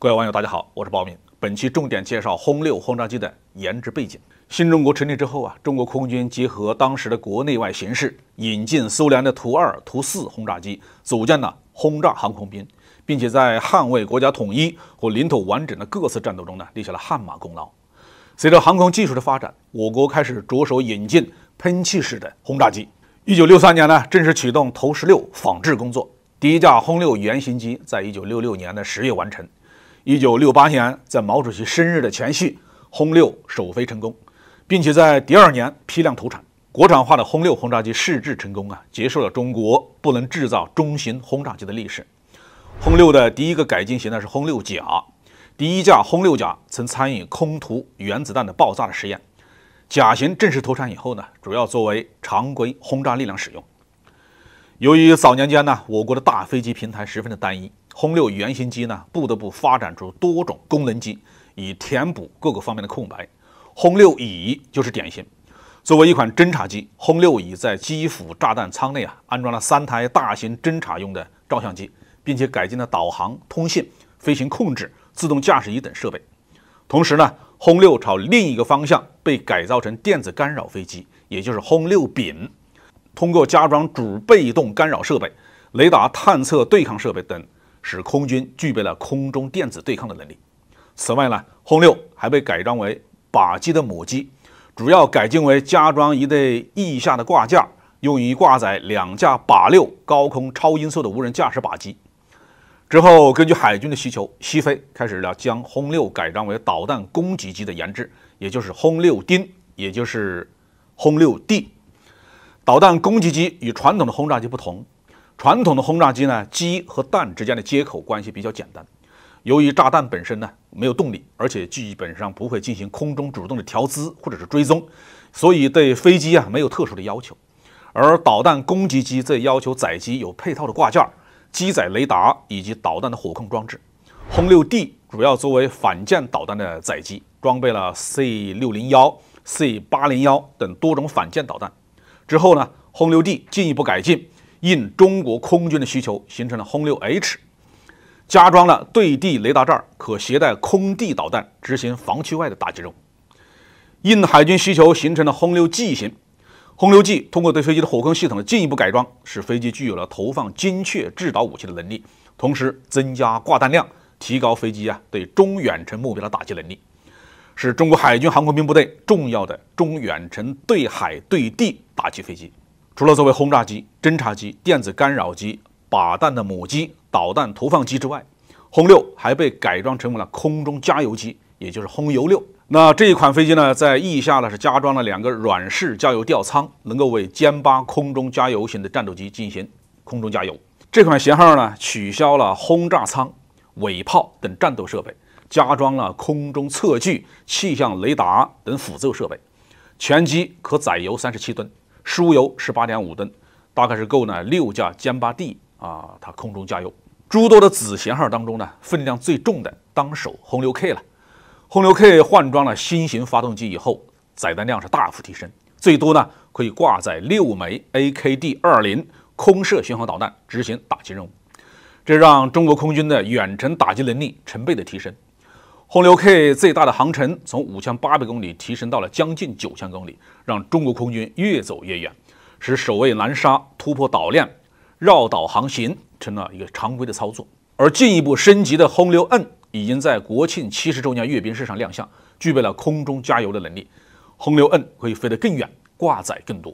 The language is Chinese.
各位网友，大家好，我是鲍明。本期重点介绍轰六轰炸机的研制背景。新中国成立之后啊，中国空军结合当时的国内外形势，引进苏联的图二、图四轰炸机，组建了轰炸航空兵，并且在捍卫国家统一和领土完整的各次战斗中呢，立下了汗马功劳。随着航空技术的发展，我国开始着手引进喷气式的轰炸机。一九六三年呢，正式启动投十六仿制工作，第一架轰六原型机在一九六六年的十月完成。一九六八年，在毛主席生日的前夕，轰六首飞成功，并且在第二年批量投产。国产化的轰六轰炸机试制成功啊，结束了中国不能制造中型轰炸机的历史。轰六的第一个改进型呢是轰六甲，第一架轰六甲曾参与空投原子弹的爆炸的实验。甲型正式投产以后呢，主要作为常规轰炸力量使用。由于早年间呢，我国的大飞机平台十分的单一。轰六原型机呢，不得不发展出多种功能机，以填补各个方面的空白。轰六乙就是典型。作为一款侦察机，轰六乙在基辅炸弹舱内啊，安装了三台大型侦察用的照相机，并且改进了导航、通信、飞行控制、自动驾驶仪等设备。同时呢，轰六朝另一个方向被改造成电子干扰飞机，也就是轰六丙，通过加装主被动干扰设备、雷达探测对抗设备等。使空军具备了空中电子对抗的能力。此外呢，轰六还被改装为靶机的母机，主要改进为加装一对翼下的挂架，用于挂载两架靶六高空超音速的无人驾驶靶机。之后，根据海军的需求，西飞开始了将轰六改装为导弹攻击机的研制，也就是轰六丁，也就是轰六 D 导弹攻击机与传统的轰炸机不同。传统的轰炸机呢，机和弹之间的接口关系比较简单。由于炸弹本身呢没有动力，而且基本上不会进行空中主动的调姿或者是追踪，所以对飞机啊没有特殊的要求。而导弹攻击机则要求载机有配套的挂件、机载雷达以及导弹的火控装置。轰六 D 主要作为反舰导弹的载机，装备了 C 六零幺、C 八零幺等多种反舰导弹。之后呢，轰六 D 进一步改进。应中国空军的需求，形成了轰六 H，加装了对地雷达罩，可携带空地导弹执行防区外的打击任务。应海军需求，形成了轰六 G 型。轰六 G 通过对飞机的火控系统的进一步改装，使飞机具有了投放精确制导武器的能力，同时增加挂弹量，提高飞机啊对中远程目标的打击能力，是中国海军航空兵部队重要的中远程对海对地打击飞机。除了作为轰炸机、侦察机、电子干扰机、靶弹的母机、导弹投放机之外，轰六还被改装成为了空中加油机，也就是轰油六。那这一款飞机呢，在翼下呢是加装了两个软式加油吊舱，能够为歼八空中加油型的战斗机进行空中加油。这款型号呢，取消了轰炸舱、尾炮等战斗设备，加装了空中测距、气象雷达等辅助设备，全机可载油三十七吨。输油十八点五吨，大概是够呢六架歼八 D 啊，它空中加油。诸多的子型号当中呢，分量最重的当属轰六 K 了。轰六 K 换装了新型发动机以后，载弹量是大幅提升，最多呢可以挂载六枚 AKD 二零空射巡航导弹执行打击任务，这让中国空军的远程打击能力成倍的提升。轰六 K 最大的航程从五千八百公里提升到了将近九千公里，让中国空军越走越远，使守卫南沙、突破岛链、绕岛航行成了一个常规的操作。而进一步升级的轰六 N 已经在国庆七十周年阅兵式上亮相，具备了空中加油的能力。轰六 N 可以飞得更远，挂载更多。